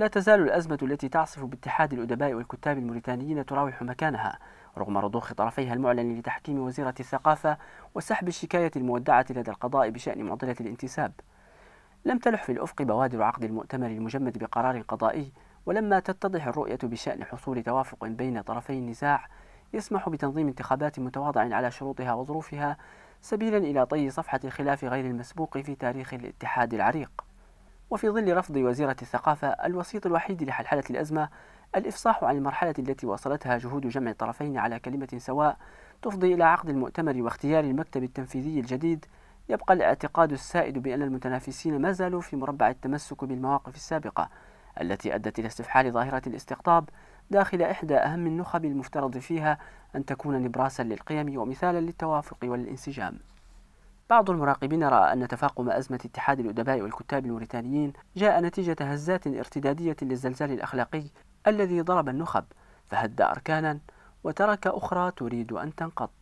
لا تزال الأزمة التي تعصف باتحاد الأدباء والكتاب الموريتانيين تراوح مكانها رغم رضوخ طرفيها المعلن لتحكيم وزيرة الثقافة وسحب الشكاية المودعة لدى القضاء بشأن معضلة الانتساب لم تلح في الأفق بوادر عقد المؤتمر المجمد بقرار قضائي ولما تتضح الرؤية بشأن حصول توافق بين طرفي النزاع يسمح بتنظيم انتخابات متواضع على شروطها وظروفها سبيلا إلى طي صفحة الخلاف غير المسبوق في تاريخ الاتحاد العريق وفي ظل رفض وزيرة الثقافة الوسيط الوحيد لحلحلة الأزمة الإفصاح عن المرحلة التي وصلتها جهود جمع الطرفين على كلمة سواء تفضي إلى عقد المؤتمر واختيار المكتب التنفيذي الجديد يبقى الاعتقاد السائد بأن المتنافسين ما زالوا في مربع التمسك بالمواقف السابقة التي أدت إلى استفحال ظاهرة الاستقطاب داخل إحدى أهم النخب المفترض فيها أن تكون نبراسا للقيم ومثالا للتوافق والانسجام بعض المراقبين رأى أن تفاقم أزمة اتحاد الأدباء والكتاب الموريتانيين جاء نتيجة هزات ارتدادية للزلزال الأخلاقي الذي ضرب النخب فهد أركانا وترك أخرى تريد أن تنقض